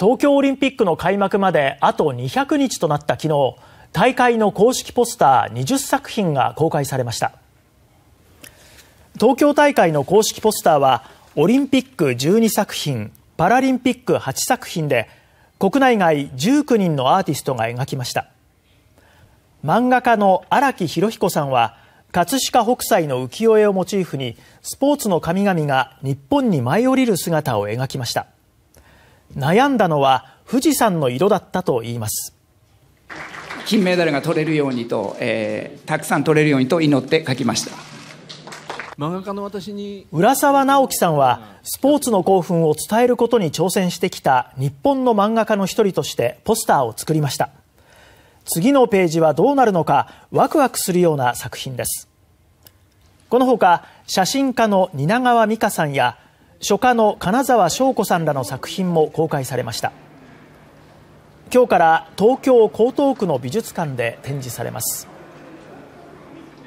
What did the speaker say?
東京オリンピックの開幕まであと200日となった昨日大会の公式ポスター20作品が公開されました東京大会の公式ポスターはオリンピック12作品パラリンピック8作品で国内外19人のアーティストが描きました漫画家の荒木博彦さんは葛飾北斎の浮世絵をモチーフにスポーツの神々が日本に舞い降りる姿を描きました悩んだのは富士山の色だったと言います金メダルが取れるようにと、えー、たくさん取れるようにと祈って書きました漫画家の私に浦沢直樹さんはスポーツの興奮を伝えることに挑戦してきた日本の漫画家の一人としてポスターを作りました次のページはどうなるのかワクワクするような作品ですこのほか写真家の蜷川美香さんや書家の金沢翔子さんらの作品も公開されました今日から東京江東区の美術館で展示されます